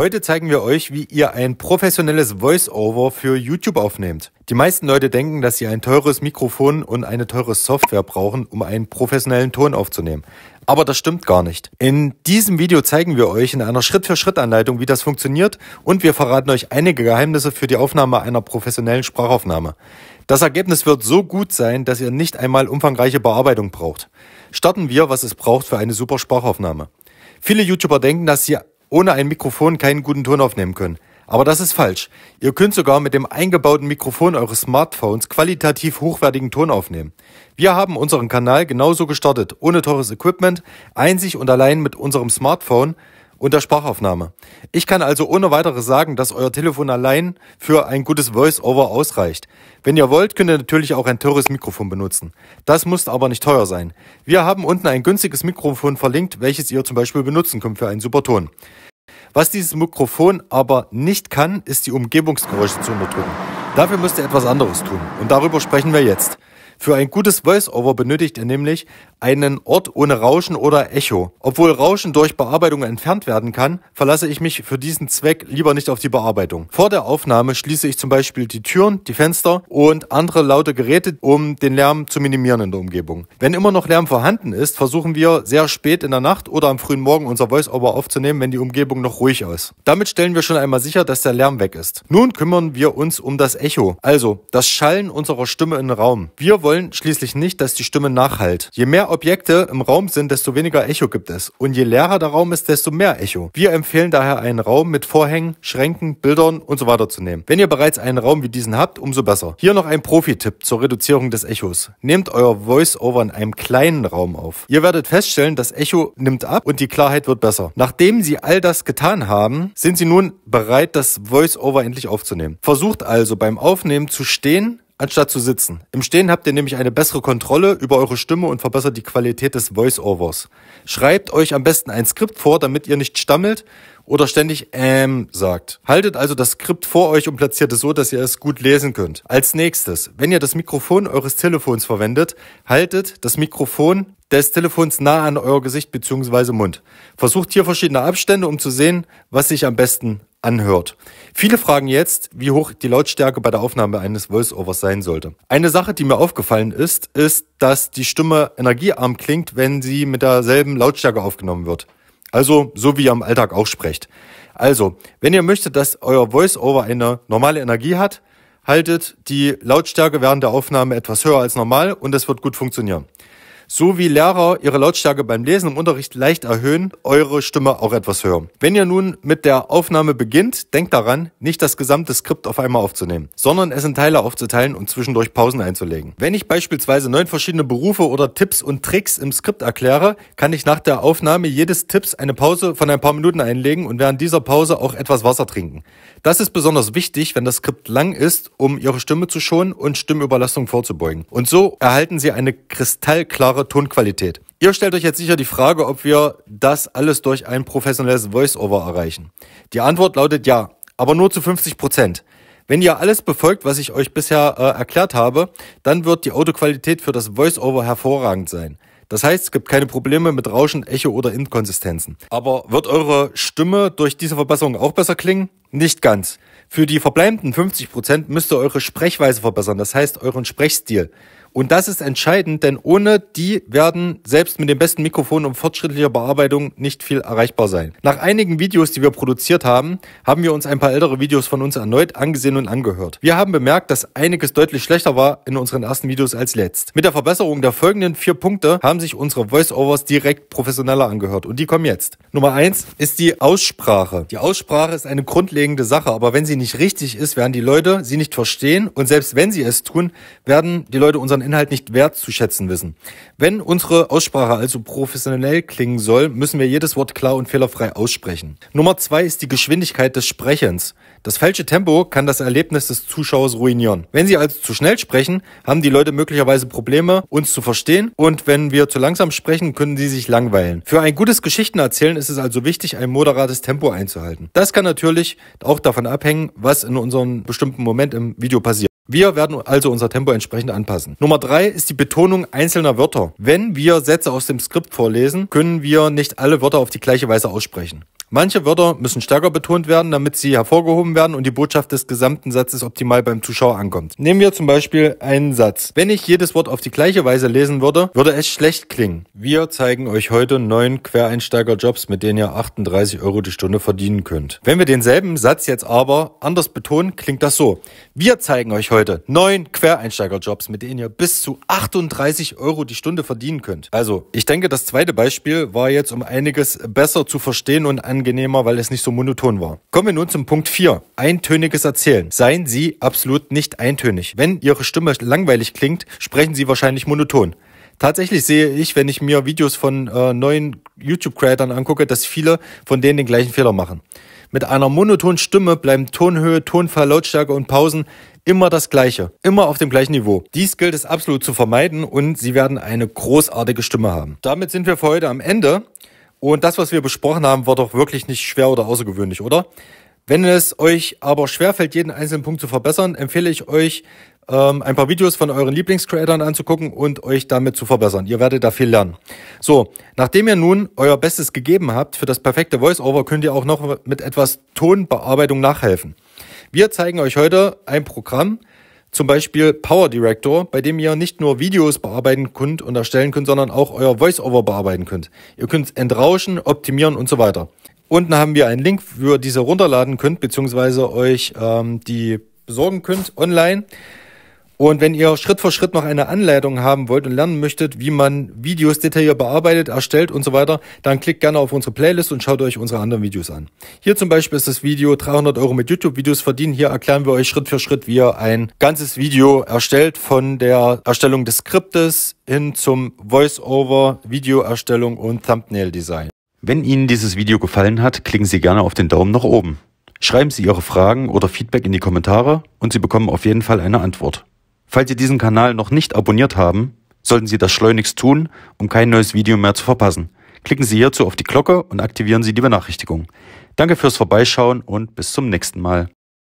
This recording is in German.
Heute zeigen wir euch, wie ihr ein professionelles Voice-Over für YouTube aufnehmt. Die meisten Leute denken, dass sie ein teures Mikrofon und eine teure Software brauchen, um einen professionellen Ton aufzunehmen. Aber das stimmt gar nicht. In diesem Video zeigen wir euch in einer Schritt-für-Schritt-Anleitung, wie das funktioniert und wir verraten euch einige Geheimnisse für die Aufnahme einer professionellen Sprachaufnahme. Das Ergebnis wird so gut sein, dass ihr nicht einmal umfangreiche Bearbeitung braucht. Starten wir, was es braucht für eine super Sprachaufnahme. Viele YouTuber denken, dass sie ohne ein Mikrofon keinen guten Ton aufnehmen können. Aber das ist falsch. Ihr könnt sogar mit dem eingebauten Mikrofon eures Smartphones qualitativ hochwertigen Ton aufnehmen. Wir haben unseren Kanal genauso gestartet, ohne teures Equipment, einzig und allein mit unserem Smartphone unter Sprachaufnahme. Ich kann also ohne weiteres sagen, dass euer Telefon allein für ein gutes Voice-Over ausreicht. Wenn ihr wollt, könnt ihr natürlich auch ein teures Mikrofon benutzen. Das muss aber nicht teuer sein. Wir haben unten ein günstiges Mikrofon verlinkt, welches ihr zum Beispiel benutzen könnt für einen super Ton. Was dieses Mikrofon aber nicht kann, ist die Umgebungsgeräusche zu unterdrücken. Dafür müsst ihr etwas anderes tun und darüber sprechen wir jetzt. Für ein gutes Voice-Over benötigt er nämlich einen Ort ohne Rauschen oder Echo. Obwohl Rauschen durch Bearbeitung entfernt werden kann, verlasse ich mich für diesen Zweck lieber nicht auf die Bearbeitung. Vor der Aufnahme schließe ich zum Beispiel die Türen, die Fenster und andere laute Geräte, um den Lärm zu minimieren in der Umgebung. Wenn immer noch Lärm vorhanden ist, versuchen wir sehr spät in der Nacht oder am frühen Morgen unser Voice-Over aufzunehmen, wenn die Umgebung noch ruhig ist. Damit stellen wir schon einmal sicher, dass der Lärm weg ist. Nun kümmern wir uns um das Echo, also das Schallen unserer Stimme im Raum. Wir wollen wollen schließlich nicht, dass die Stimme nachhallt. Je mehr Objekte im Raum sind, desto weniger Echo gibt es. Und je leerer der Raum ist, desto mehr Echo. Wir empfehlen daher einen Raum mit Vorhängen, Schränken, Bildern und so weiter zu nehmen. Wenn ihr bereits einen Raum wie diesen habt, umso besser. Hier noch ein Profi-Tipp zur Reduzierung des Echos. Nehmt euer Voice-Over in einem kleinen Raum auf. Ihr werdet feststellen, das Echo nimmt ab und die Klarheit wird besser. Nachdem sie all das getan haben, sind sie nun bereit, das Voice-Over endlich aufzunehmen. Versucht also beim Aufnehmen zu stehen, anstatt zu sitzen. Im Stehen habt ihr nämlich eine bessere Kontrolle über eure Stimme und verbessert die Qualität des Voice-Overs. Schreibt euch am besten ein Skript vor, damit ihr nicht stammelt oder ständig ähm sagt. Haltet also das Skript vor euch und platziert es so, dass ihr es gut lesen könnt. Als nächstes, wenn ihr das Mikrofon eures Telefons verwendet, haltet das Mikrofon des Telefons nah an euer Gesicht bzw. Mund. Versucht hier verschiedene Abstände, um zu sehen, was sich am besten anhört. Viele fragen jetzt, wie hoch die Lautstärke bei der Aufnahme eines Voiceovers sein sollte. Eine Sache, die mir aufgefallen ist, ist, dass die Stimme energiearm klingt, wenn sie mit derselben Lautstärke aufgenommen wird. Also so wie ihr im Alltag auch sprecht. Also, wenn ihr möchtet, dass euer Voiceover eine normale Energie hat, haltet die Lautstärke während der Aufnahme etwas höher als normal und es wird gut funktionieren so wie Lehrer ihre Lautstärke beim Lesen im Unterricht leicht erhöhen, eure Stimme auch etwas höher. Wenn ihr nun mit der Aufnahme beginnt, denkt daran, nicht das gesamte Skript auf einmal aufzunehmen, sondern es in Teile aufzuteilen und zwischendurch Pausen einzulegen. Wenn ich beispielsweise neun verschiedene Berufe oder Tipps und Tricks im Skript erkläre, kann ich nach der Aufnahme jedes Tipps eine Pause von ein paar Minuten einlegen und während dieser Pause auch etwas Wasser trinken. Das ist besonders wichtig, wenn das Skript lang ist, um ihre Stimme zu schonen und Stimmüberlastung vorzubeugen. Und so erhalten sie eine kristallklare wunderbare Tonqualität. Ihr stellt euch jetzt sicher die Frage, ob wir das alles durch ein professionelles Voice-Over erreichen. Die Antwort lautet ja, aber nur zu 50 Prozent. Wenn ihr alles befolgt, was ich euch bisher äh, erklärt habe, dann wird die Autoqualität für das Voice-Over hervorragend sein. Das heißt, es gibt keine Probleme mit Rauschen, Echo oder Inkonsistenzen. Aber wird eure Stimme durch diese Verbesserung auch besser klingen? Nicht ganz. Für die verbleibenden 50% müsst ihr eure Sprechweise verbessern, das heißt euren Sprechstil. Und das ist entscheidend, denn ohne die werden selbst mit dem besten Mikrofon und fortschrittlicher Bearbeitung nicht viel erreichbar sein. Nach einigen Videos, die wir produziert haben, haben wir uns ein paar ältere Videos von uns erneut angesehen und angehört. Wir haben bemerkt, dass einiges deutlich schlechter war in unseren ersten Videos als letzt. Mit der Verbesserung der folgenden vier Punkte haben sich unsere Voiceovers direkt professioneller angehört und die kommen jetzt. Nummer eins ist die Aussprache. Die Aussprache ist eine grundlegende Sache, aber wenn sie nicht richtig ist, werden die Leute sie nicht verstehen und selbst wenn sie es tun, werden die Leute unseren unseren Inhalt nicht wertzuschätzen wissen. Wenn unsere Aussprache also professionell klingen soll, müssen wir jedes Wort klar und fehlerfrei aussprechen. Nummer zwei ist die Geschwindigkeit des Sprechens. Das falsche Tempo kann das Erlebnis des Zuschauers ruinieren. Wenn Sie also zu schnell sprechen, haben die Leute möglicherweise Probleme, uns zu verstehen und wenn wir zu langsam sprechen, können sie sich langweilen. Für ein gutes Geschichtenerzählen ist es also wichtig, ein moderates Tempo einzuhalten. Das kann natürlich auch davon abhängen, was in unserem bestimmten Moment im Video passiert. Wir werden also unser Tempo entsprechend anpassen. Nummer drei ist die Betonung einzelner Wörter. Wenn wir Sätze aus dem Skript vorlesen, können wir nicht alle Wörter auf die gleiche Weise aussprechen. Manche Wörter müssen stärker betont werden, damit sie hervorgehoben werden und die Botschaft des gesamten Satzes optimal beim Zuschauer ankommt. Nehmen wir zum Beispiel einen Satz. Wenn ich jedes Wort auf die gleiche Weise lesen würde, würde es schlecht klingen. Wir zeigen euch heute neun Quereinsteigerjobs, mit denen ihr 38 Euro die Stunde verdienen könnt. Wenn wir denselben Satz jetzt aber anders betonen, klingt das so. Wir zeigen euch heute neun Quereinsteigerjobs, mit denen ihr bis zu 38 Euro die Stunde verdienen könnt. Also, ich denke, das zweite Beispiel war jetzt um einiges besser zu verstehen und an angenehmer, weil es nicht so monoton war. Kommen wir nun zum Punkt 4. Eintöniges Erzählen. Seien Sie absolut nicht eintönig. Wenn Ihre Stimme langweilig klingt, sprechen Sie wahrscheinlich monoton. Tatsächlich sehe ich, wenn ich mir Videos von äh, neuen YouTube-Creatern angucke, dass viele von denen den gleichen Fehler machen. Mit einer monotonen Stimme bleiben Tonhöhe, Tonfall, Lautstärke und Pausen immer das gleiche, immer auf dem gleichen Niveau. Dies gilt es absolut zu vermeiden und Sie werden eine großartige Stimme haben. Damit sind wir für heute am Ende. Und das, was wir besprochen haben, war doch wirklich nicht schwer oder außergewöhnlich, oder? Wenn es euch aber schwerfällt, jeden einzelnen Punkt zu verbessern, empfehle ich euch, ähm, ein paar Videos von euren Lieblingscreatern anzugucken und euch damit zu verbessern. Ihr werdet da viel lernen. So, nachdem ihr nun euer Bestes gegeben habt für das perfekte Voiceover, könnt ihr auch noch mit etwas Tonbearbeitung nachhelfen. Wir zeigen euch heute ein Programm, zum Beispiel Power Director, bei dem ihr nicht nur Videos bearbeiten könnt und erstellen könnt, sondern auch euer Voiceover bearbeiten könnt. Ihr könnt entrauschen, optimieren und so weiter. Unten haben wir einen Link, wo ihr diese runterladen könnt, beziehungsweise euch ähm, die besorgen könnt online. Und wenn ihr Schritt für Schritt noch eine Anleitung haben wollt und lernen möchtet, wie man Videos detailliert bearbeitet, erstellt und so weiter, dann klickt gerne auf unsere Playlist und schaut euch unsere anderen Videos an. Hier zum Beispiel ist das Video 300 Euro mit YouTube-Videos verdienen. Hier erklären wir euch Schritt für Schritt, wie ihr ein ganzes Video erstellt, von der Erstellung des Skriptes hin zum Voice-Over, Videoerstellung und Thumbnail-Design. Wenn Ihnen dieses Video gefallen hat, klicken Sie gerne auf den Daumen nach oben. Schreiben Sie Ihre Fragen oder Feedback in die Kommentare und Sie bekommen auf jeden Fall eine Antwort. Falls Sie diesen Kanal noch nicht abonniert haben, sollten Sie das schleunigst tun, um kein neues Video mehr zu verpassen. Klicken Sie hierzu auf die Glocke und aktivieren Sie die Benachrichtigung. Danke fürs Vorbeischauen und bis zum nächsten Mal.